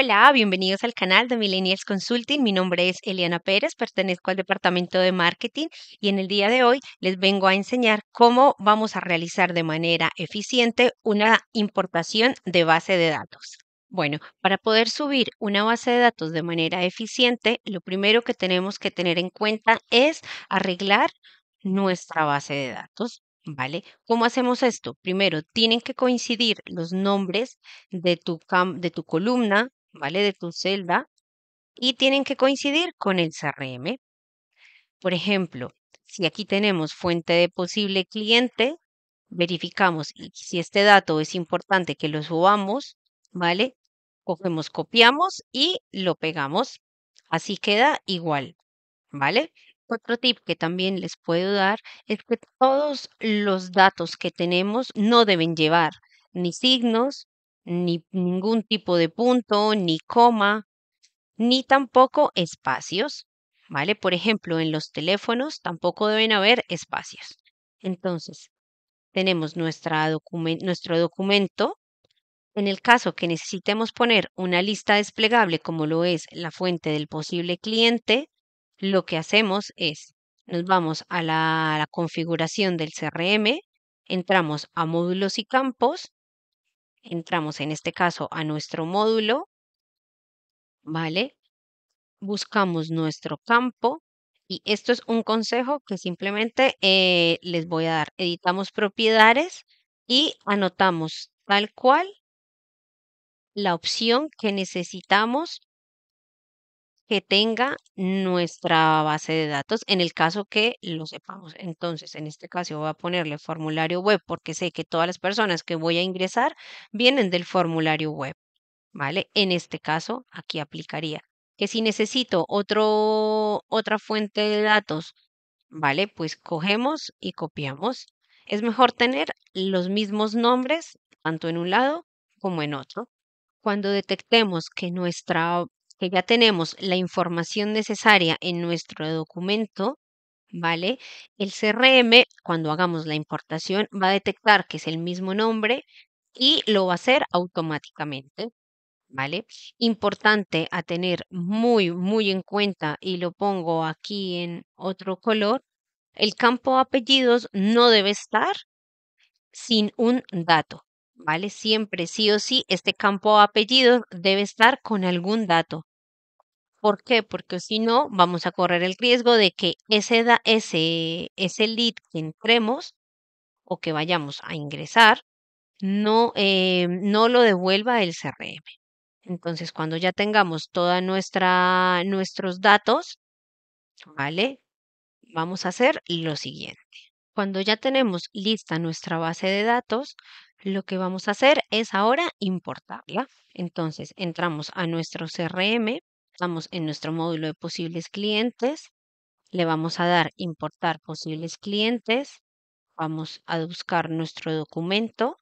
Hola, bienvenidos al canal de Millennials Consulting. Mi nombre es Eliana Pérez, pertenezco al departamento de marketing y en el día de hoy les vengo a enseñar cómo vamos a realizar de manera eficiente una importación de base de datos. Bueno, para poder subir una base de datos de manera eficiente, lo primero que tenemos que tener en cuenta es arreglar nuestra base de datos. ¿Vale? ¿Cómo hacemos esto? Primero, tienen que coincidir los nombres de tu, de tu columna ¿vale? De tu celda y tienen que coincidir con el CRM. Por ejemplo, si aquí tenemos fuente de posible cliente, verificamos y si este dato es importante que lo subamos, ¿vale? Cogemos, copiamos y lo pegamos. Así queda igual, ¿vale? Otro tip que también les puedo dar es que todos los datos que tenemos no deben llevar ni signos, ni ningún tipo de punto, ni coma, ni tampoco espacios, ¿vale? Por ejemplo, en los teléfonos tampoco deben haber espacios. Entonces, tenemos nuestra nuestro documento. En el caso que necesitemos poner una lista desplegable como lo es la fuente del posible cliente, lo que hacemos es, nos vamos a la configuración del CRM, entramos a módulos y campos entramos en este caso a nuestro módulo, ¿vale? Buscamos nuestro campo y esto es un consejo que simplemente eh, les voy a dar. Editamos propiedades y anotamos tal cual la opción que necesitamos que tenga nuestra base de datos en el caso que lo sepamos. Entonces, en este caso voy a ponerle formulario web porque sé que todas las personas que voy a ingresar vienen del formulario web. ¿Vale? En este caso, aquí aplicaría que si necesito otro, otra fuente de datos, ¿vale? Pues cogemos y copiamos. Es mejor tener los mismos nombres, tanto en un lado como en otro. Cuando detectemos que nuestra que ya tenemos la información necesaria en nuestro documento, ¿vale? El CRM, cuando hagamos la importación, va a detectar que es el mismo nombre y lo va a hacer automáticamente. ¿Vale? Importante a tener muy, muy en cuenta y lo pongo aquí en otro color. El campo apellidos no debe estar sin un dato, ¿vale? Siempre, sí o sí, este campo apellidos debe estar con algún dato. ¿Por qué? Porque si no, vamos a correr el riesgo de que ese, ese, ese lead que entremos o que vayamos a ingresar no, eh, no lo devuelva el CRM. Entonces, cuando ya tengamos todos nuestros datos, ¿vale? Vamos a hacer lo siguiente. Cuando ya tenemos lista nuestra base de datos, lo que vamos a hacer es ahora importarla. Entonces, entramos a nuestro CRM, Estamos en nuestro módulo de posibles clientes, le vamos a dar importar posibles clientes, vamos a buscar nuestro documento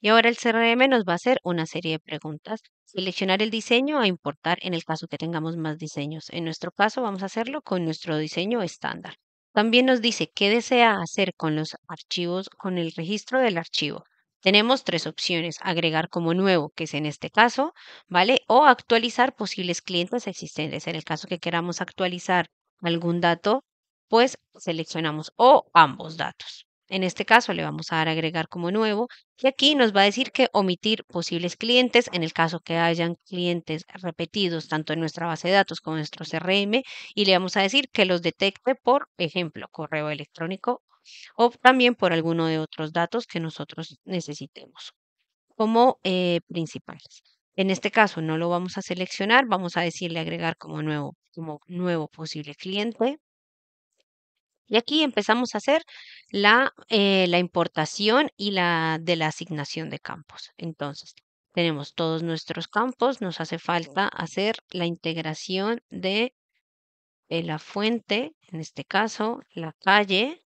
y ahora el CRM nos va a hacer una serie de preguntas. Seleccionar el diseño a importar en el caso que tengamos más diseños. En nuestro caso vamos a hacerlo con nuestro diseño estándar. También nos dice qué desea hacer con los archivos, con el registro del archivo. Tenemos tres opciones, agregar como nuevo, que es en este caso, ¿vale? O actualizar posibles clientes existentes. En el caso que queramos actualizar algún dato, pues seleccionamos o ambos datos. En este caso le vamos a dar agregar como nuevo y aquí nos va a decir que omitir posibles clientes en el caso que hayan clientes repetidos tanto en nuestra base de datos como en nuestro CRM y le vamos a decir que los detecte por ejemplo correo electrónico o también por alguno de otros datos que nosotros necesitemos como eh, principales. En este caso no lo vamos a seleccionar, vamos a decirle agregar como nuevo, como nuevo posible cliente. Y aquí empezamos a hacer la, eh, importación y la de la asignación de campos. Entonces, tenemos todos nuestros campos, nos hace falta hacer la integración de eh, la fuente, en este caso, la calle,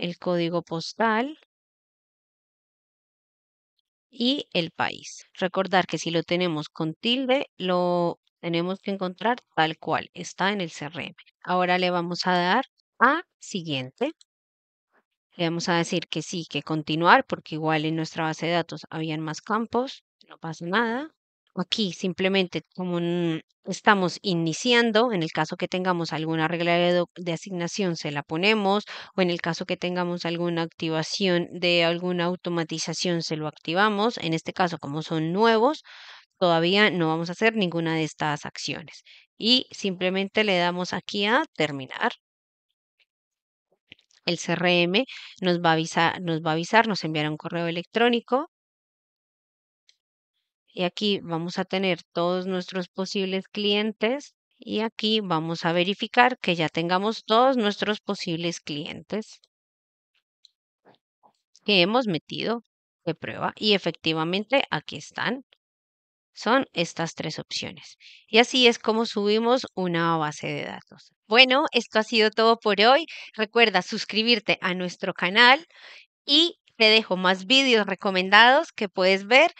el código postal y el país. Recordar que si lo tenemos con tilde, lo tenemos que encontrar tal cual está en el CRM. Ahora le vamos a dar a siguiente. Le vamos a decir que sí, que continuar, porque igual en nuestra base de datos habían más campos, no pasa nada. Aquí simplemente como estamos iniciando, en el caso que tengamos alguna regla de, de asignación se la ponemos o en el caso que tengamos alguna activación de alguna automatización se lo activamos. En este caso, como son nuevos, todavía no vamos a hacer ninguna de estas acciones y simplemente le damos aquí a terminar. El CRM nos va a avisar, nos va a avisar, nos enviará un correo electrónico y aquí vamos a tener todos nuestros posibles clientes y aquí vamos a verificar que ya tengamos todos nuestros posibles clientes que hemos metido de prueba y efectivamente aquí están. Son estas tres opciones. Y así es como subimos una base de datos. Bueno, esto ha sido todo por hoy. Recuerda suscribirte a nuestro canal y te dejo más vídeos recomendados que puedes ver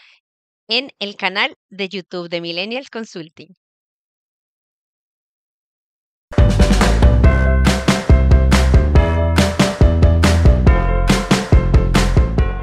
en el canal de YouTube de Millennials Consulting.